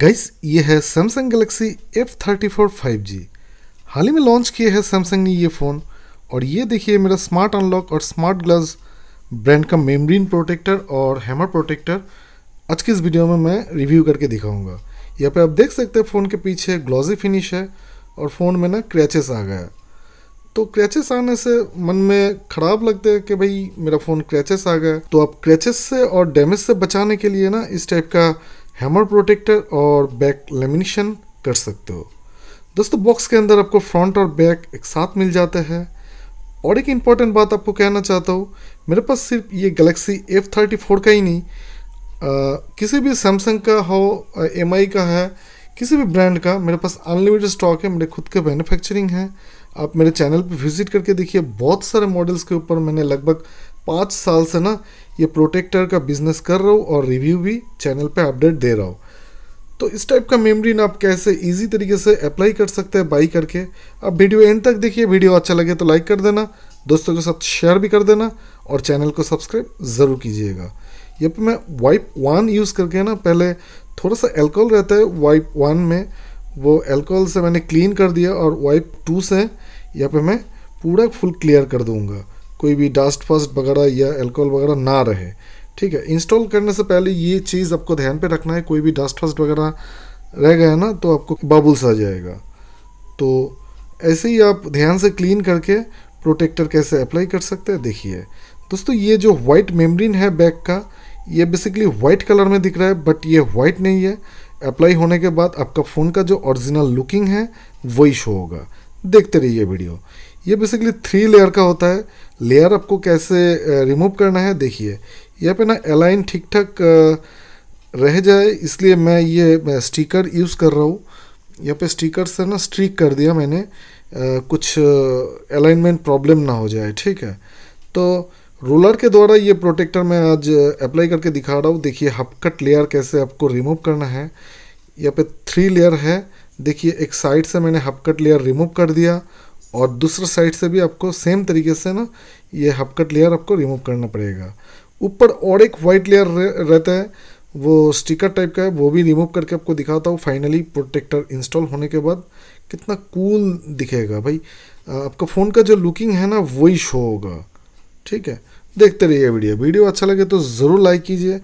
guys ये है Samsung galaxy F thirty four five G हाल ही में लॉन्च किए है सैमसंग ने ये फ़ोन और ये देखिए मेरा स्मार्ट अनलॉक और स्मार्ट ग्लास ब्रांड का मेमरीन प्रोटेक्टर और हैमर प्रोटेक्टर आज की इस वीडियो में मैं रिव्यू करके दिखाऊंगा यहाँ पे आप देख सकते हैं फ़ोन के पीछे ग्लॉजी फिनिश है और फ़ोन में ना क्रैचेस आ गया तो क्रैचेस आने से मन में ख़राब लगता है कि भाई मेरा फ़ोन क्रैचेस आ गया तो आप क्रैचेस से और डैमेज से बचाने के लिए ना इस टाइप का हैमर प्रोटेक्टर और बैक लेमिनेशन कर सकते हो दोस्तों बॉक्स के अंदर आपको फ्रंट और बैक एक साथ मिल जाता है और एक इम्पॉर्टेंट बात आपको कहना चाहता हूँ मेरे पास सिर्फ ये गलेक्सी एफ थर्टी फोर का ही नहीं आ, किसी भी सैमसंग का हो एम आई का है किसी भी ब्रांड का मेरे पास अनलिमिटेड स्टॉक है मेरे खुद के मैन्युफैक्चरिंग है आप मेरे चैनल पर विजिट करके देखिए बहुत सारे मॉडल्स के ऊपर मैंने लगभग पाँच साल से ना ये प्रोटेक्टर का बिजनेस कर रहा हूँ और रिव्यू भी चैनल पे अपडेट दे रहा हूँ तो इस टाइप का मेमोरी ना आप कैसे इजी तरीके से अप्लाई कर सकते हैं बाई करके अब वीडियो एंड तक देखिए वीडियो अच्छा लगे तो लाइक कर देना दोस्तों के साथ शेयर भी कर देना और चैनल को सब्सक्राइब ज़रूर कीजिएगा ये पे मैं वाइप वन यूज़ करके ना पहले थोड़ा सा एल्कोहल रहता है वाइप वन में वो एल्कोहल से मैंने क्लीन कर दिया और वाइप टू से यहाँ पे मैं पूरा फुल क्लियर कर दूँगा कोई भी डस्ट फस्ट वगैरह या एल्कोहल वगैरह ना रहे ठीक है इंस्टॉल करने से पहले ये चीज़ आपको ध्यान पे रखना है कोई भी डस्ट फस्ट वगैरह रह गया ना तो आपको बबुल्स आ जाएगा तो ऐसे ही आप ध्यान से क्लीन करके प्रोटेक्टर कैसे अप्लाई कर सकते हैं देखिए दोस्तों ये जो वाइट मेम्ब्रेन है बैग का ये बेसिकली वाइट कलर में दिख रहा है बट ये वाइट नहीं है अप्लाई होने के बाद आपका फ़ोन का जो ओरिजिनल लुकिंग है वही शो होगा देखते रहिए वीडियो ये बेसिकली थ्री लेयर का होता है लेयर आपको कैसे रिमूव करना है देखिए यहाँ पे ना अलाइन ठीक ठाक रह जाए इसलिए मैं ये स्टिकर यूज़ कर रहा हूँ यहाँ पे स्टिकर से ना स्ट्रिक कर दिया मैंने आ, कुछ अलाइनमेंट प्रॉब्लम ना हो जाए ठीक है तो रोलर के द्वारा ये प्रोटेक्टर मैं आज अप्लाई करके दिखा रहा हूँ देखिए हपकट लेयर कैसे आपको रिमूव करना है यहाँ पे थ्री लेयर है देखिए एक साइड से मैंने हपकट लेयर रिमूव कर दिया और दूसरे साइड से भी आपको सेम तरीके से ना ये हपकट कट लेयर आपको रिमूव करना पड़ेगा ऊपर और एक वाइट लेयर रहता है वो स्टिकर टाइप का है वो भी रिमूव करके आपको दिखाता हूँ फाइनली प्रोटेक्टर इंस्टॉल होने के बाद कितना कूल दिखेगा भाई आपका फ़ोन का जो लुकिंग है ना वही शो होगा ठीक है देखते रहिए वीडियो वीडियो अच्छा लगे तो ज़रूर लाइक कीजिए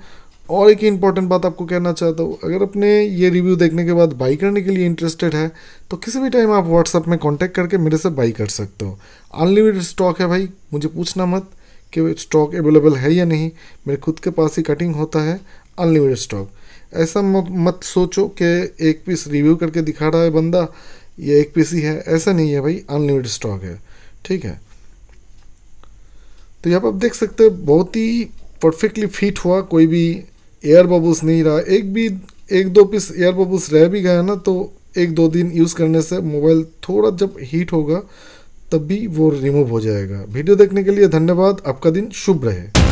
और एक इम्पॉर्टेंट बात आपको कहना चाहता हूँ अगर अपने ये रिव्यू देखने के बाद बाई करने के लिए इंटरेस्टेड है तो किसी भी टाइम आप व्हाट्सअप में कॉन्टैक्ट करके मेरे से बाई कर सकते हो अनलिमिटेड स्टॉक है भाई मुझे पूछना मत कि स्टॉक अवेलेबल है या नहीं मेरे खुद के पास ही कटिंग होता है अनलिमिटेड स्टॉक ऐसा मत सोचो कि एक पीस रिव्यू करके दिखा रहा है बंदा ये एक पीस ही है ऐसा नहीं है भाई अनलिमिटेड स्टॉक है ठीक है तो यहाँ पर आप देख सकते हो बहुत ही परफेक्टली फिट हुआ कोई भी एयर बबल्स नहीं रहा एक भी एक दो पीस एयर बबल्स रह भी गया ना तो एक दो दिन यूज़ करने से मोबाइल थोड़ा जब हीट होगा तब भी वो रिमूव हो जाएगा वीडियो देखने के लिए धन्यवाद आपका दिन शुभ रहे